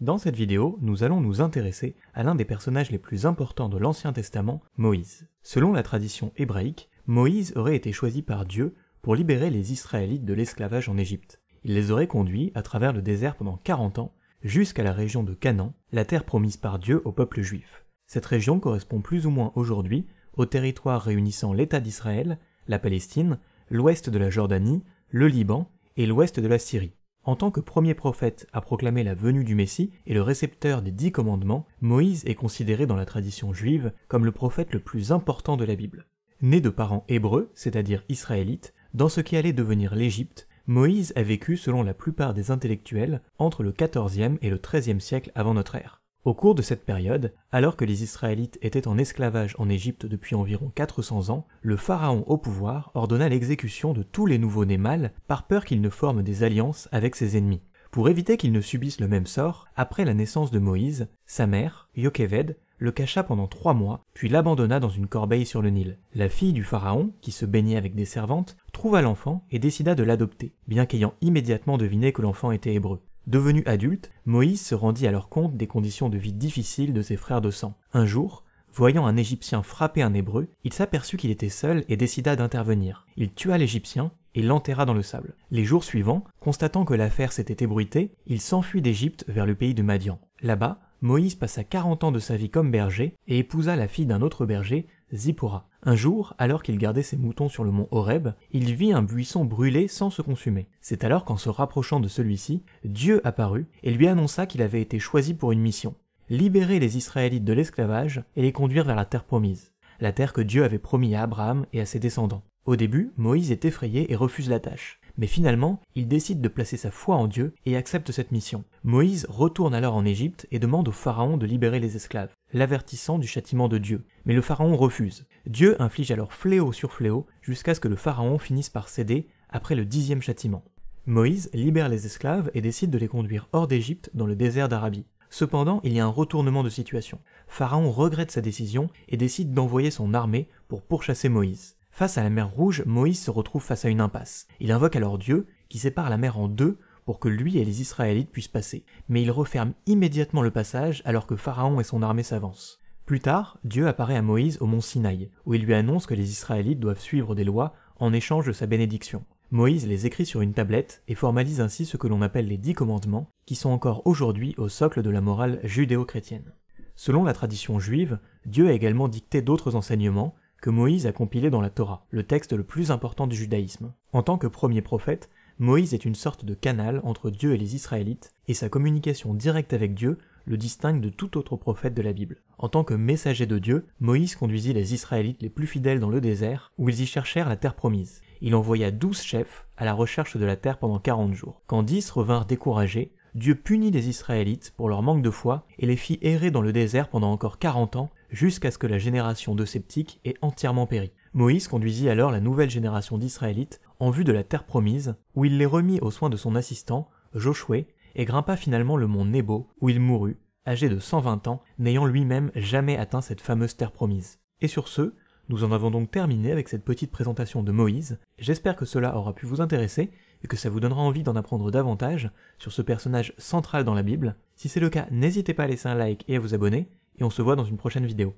Dans cette vidéo, nous allons nous intéresser à l'un des personnages les plus importants de l'Ancien Testament, Moïse. Selon la tradition hébraïque, Moïse aurait été choisi par Dieu pour libérer les Israélites de l'esclavage en Égypte. Il les aurait conduits à travers le désert pendant 40 ans, jusqu'à la région de Canaan, la terre promise par Dieu au peuple juif. Cette région correspond plus ou moins aujourd'hui au territoire réunissant l'État d'Israël, la Palestine, l'ouest de la Jordanie, le Liban et l'ouest de la Syrie. En tant que premier prophète à proclamer la venue du Messie et le récepteur des dix commandements, Moïse est considéré dans la tradition juive comme le prophète le plus important de la Bible. Né de parents hébreux, c'est-à-dire israélites, dans ce qui allait devenir l'Égypte, Moïse a vécu selon la plupart des intellectuels entre le XIVe et le 13 siècle avant notre ère. Au cours de cette période, alors que les Israélites étaient en esclavage en Égypte depuis environ 400 ans, le pharaon au pouvoir ordonna l'exécution de tous les nouveaux nés par peur qu'ils ne forment des alliances avec ses ennemis. Pour éviter qu'ils ne subissent le même sort, après la naissance de Moïse, sa mère, Yokeved, le cacha pendant trois mois, puis l'abandonna dans une corbeille sur le Nil. La fille du pharaon, qui se baignait avec des servantes, trouva l'enfant et décida de l'adopter, bien qu'ayant immédiatement deviné que l'enfant était hébreu. Devenu adulte, Moïse se rendit à leur compte des conditions de vie difficiles de ses frères de sang. Un jour, voyant un Égyptien frapper un Hébreu, il s'aperçut qu'il était seul et décida d'intervenir. Il tua l'Égyptien et l'enterra dans le sable. Les jours suivants, constatant que l'affaire s'était ébruitée, il s'enfuit d'Égypte vers le pays de Madian. Là-bas, Moïse passa 40 ans de sa vie comme berger et épousa la fille d'un autre berger, Zippora. Un jour, alors qu'il gardait ses moutons sur le mont Horeb, il vit un buisson brûler sans se consumer. C'est alors qu'en se rapprochant de celui-ci, Dieu apparut et lui annonça qu'il avait été choisi pour une mission libérer les Israélites de l'esclavage et les conduire vers la terre promise, la terre que Dieu avait promis à Abraham et à ses descendants. Au début, Moïse est effrayé et refuse la tâche. Mais finalement, il décide de placer sa foi en Dieu et accepte cette mission. Moïse retourne alors en Égypte et demande au Pharaon de libérer les esclaves, l'avertissant du châtiment de Dieu. Mais le Pharaon refuse. Dieu inflige alors fléau sur fléau jusqu'à ce que le Pharaon finisse par céder après le dixième châtiment. Moïse libère les esclaves et décide de les conduire hors d'Égypte dans le désert d'Arabie. Cependant, il y a un retournement de situation. Pharaon regrette sa décision et décide d'envoyer son armée pour pourchasser Moïse. Face à la mer Rouge, Moïse se retrouve face à une impasse. Il invoque alors Dieu, qui sépare la mer en deux pour que lui et les Israélites puissent passer. Mais il referme immédiatement le passage alors que Pharaon et son armée s'avancent. Plus tard, Dieu apparaît à Moïse au mont Sinaï, où il lui annonce que les Israélites doivent suivre des lois en échange de sa bénédiction. Moïse les écrit sur une tablette et formalise ainsi ce que l'on appelle les dix commandements, qui sont encore aujourd'hui au socle de la morale judéo-chrétienne. Selon la tradition juive, Dieu a également dicté d'autres enseignements, que Moïse a compilé dans la Torah, le texte le plus important du judaïsme. En tant que premier prophète, Moïse est une sorte de canal entre Dieu et les Israélites, et sa communication directe avec Dieu le distingue de tout autre prophète de la Bible. En tant que messager de Dieu, Moïse conduisit les Israélites les plus fidèles dans le désert, où ils y cherchèrent la terre promise. Il envoya douze chefs à la recherche de la terre pendant quarante jours. Quand dix revinrent découragés, Dieu punit les Israélites pour leur manque de foi et les fit errer dans le désert pendant encore quarante ans jusqu'à ce que la génération de sceptiques ait entièrement péri. Moïse conduisit alors la nouvelle génération d'Israélites en vue de la terre promise, où il les remit aux soins de son assistant, Josué, et grimpa finalement le mont Nebo, où il mourut, âgé de 120 ans, n'ayant lui-même jamais atteint cette fameuse terre promise. Et sur ce, nous en avons donc terminé avec cette petite présentation de Moïse. J'espère que cela aura pu vous intéresser et que ça vous donnera envie d'en apprendre davantage sur ce personnage central dans la Bible. Si c'est le cas, n'hésitez pas à laisser un like et à vous abonner et on se voit dans une prochaine vidéo.